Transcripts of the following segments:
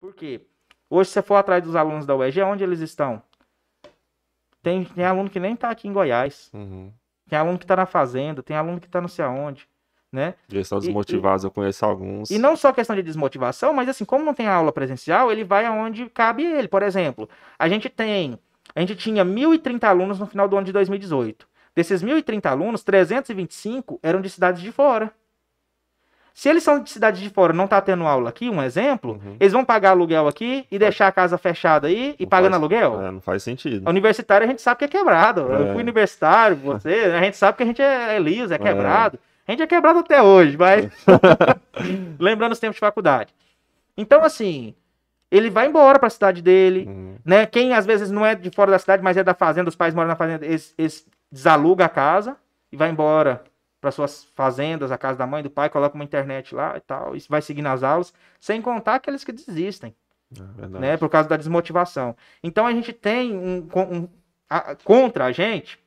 Por quê? Hoje, se você for atrás dos alunos da UEG, é onde eles estão? Tem, tem aluno que nem está aqui em Goiás. Uhum. Tem aluno que está na fazenda, tem aluno que está não sei aonde. Né? Eles estão desmotivados, e, eu conheço alguns. E não só questão de desmotivação, mas assim, como não tem aula presencial, ele vai aonde cabe ele. Por exemplo, a gente tem, a gente tinha 1.030 alunos no final do ano de 2018. Desses 1.030 alunos, 325 eram de cidades de fora. Se eles são de cidade de fora não tá tendo aula aqui, um exemplo, uhum. eles vão pagar aluguel aqui e é. deixar a casa fechada aí e não pagando faz, aluguel? É, não faz sentido. A universitário a gente sabe que é quebrado. É. Eu fui universitário, você, a gente sabe que a gente é, é liso, é, é quebrado. A gente é quebrado até hoje, mas. Lembrando os tempos de faculdade. Então, assim, ele vai embora para a cidade dele, uhum. né? Quem às vezes não é de fora da cidade, mas é da fazenda, os pais moram na fazenda, eles, eles desalugam a casa e vai embora para suas fazendas, a casa da mãe, do pai, coloca uma internet lá e tal, e vai seguir nas aulas, sem contar aqueles que desistem, é né, por causa da desmotivação. Então a gente tem um, um a, contra a gente,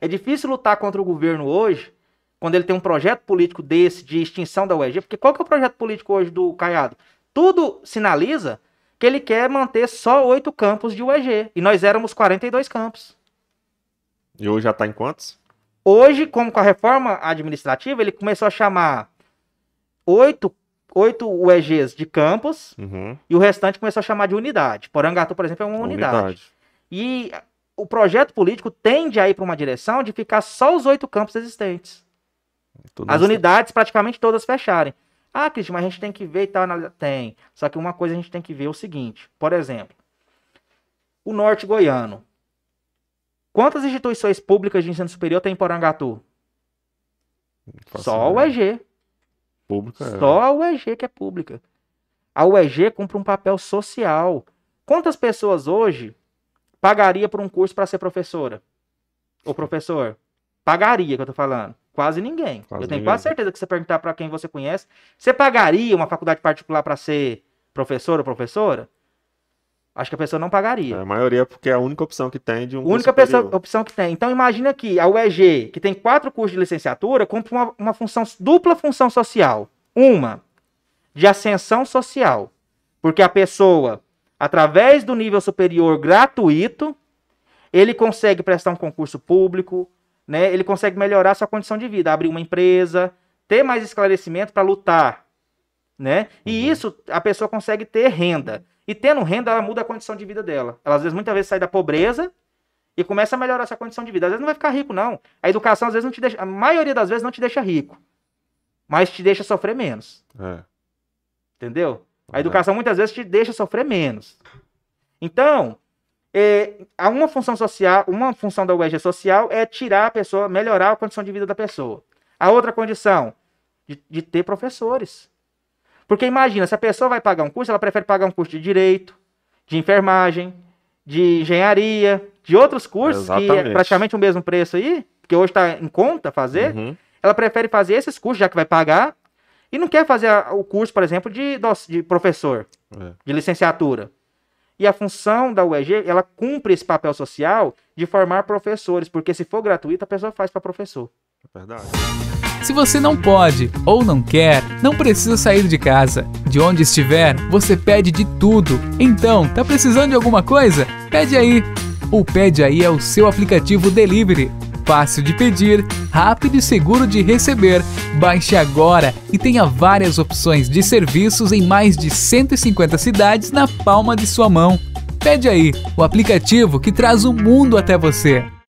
é difícil lutar contra o governo hoje, quando ele tem um projeto político desse de extinção da UEG, porque qual que é o projeto político hoje do Caiado? Tudo sinaliza que ele quer manter só oito campos de UEG, e nós éramos 42 campos. E hoje já está em quantos? Hoje, como com a reforma administrativa, ele começou a chamar oito, oito UEGs de campos uhum. e o restante começou a chamar de unidade. Porangatu, por exemplo, é uma unidade. unidade. E o projeto político tende a ir para uma direção de ficar só os oito campos existentes. As unidades praticamente todas fecharem. Ah, Cristian, mas a gente tem que ver e tal. Tem. Só que uma coisa a gente tem que ver é o seguinte. Por exemplo, o norte goiano. Quantas instituições públicas de ensino superior tem em Porangatu? Só a UEG. Pública é. Só é. a UEG que é pública. A UEG cumpre um papel social. Quantas pessoas hoje pagaria por um curso para ser professora? Ou professor? Pagaria, que eu tô falando. Quase ninguém. Quase eu tenho ninguém. quase certeza que você perguntar para quem você conhece, você pagaria uma faculdade particular para ser professor ou professora? Acho que a pessoa não pagaria. É, a maioria, porque é a única opção que tem de um. Única pessoa, opção que tem. Então imagina que a UEG, que tem quatro cursos de licenciatura, cumpre uma, uma função, dupla função social. Uma, de ascensão social. Porque a pessoa, através do nível superior gratuito, ele consegue prestar um concurso público, né? ele consegue melhorar sua condição de vida, abrir uma empresa, ter mais esclarecimento para lutar né? E uhum. isso a pessoa consegue ter renda. E tendo renda, ela muda a condição de vida dela. Ela às vezes muitas vezes sai da pobreza e começa a melhorar essa condição de vida. Às vezes não vai ficar rico não. A educação às vezes não te deixa, a maioria das vezes não te deixa rico, mas te deixa sofrer menos. É. Entendeu? A educação muitas vezes te deixa sofrer menos. Então, é, há uma função social, uma função da UEG social é tirar a pessoa, melhorar a condição de vida da pessoa. A outra condição, de, de ter professores. Porque imagina, se a pessoa vai pagar um curso, ela prefere pagar um curso de direito, de enfermagem, de engenharia, de outros cursos, Exatamente. que é praticamente o mesmo preço aí, que hoje está em conta fazer, uhum. ela prefere fazer esses cursos, já que vai pagar, e não quer fazer o curso, por exemplo, de, de professor, é. de licenciatura. E a função da UEG, ela cumpre esse papel social de formar professores, porque se for gratuito, a pessoa faz para professor. É verdade. Se você não pode ou não quer, não precisa sair de casa. De onde estiver, você pede de tudo. Então, tá precisando de alguma coisa? Pede aí. O Pede Aí é o seu aplicativo delivery. Fácil de pedir, rápido e seguro de receber. Baixe agora e tenha várias opções de serviços em mais de 150 cidades na palma de sua mão. Pede aí, o aplicativo que traz o mundo até você.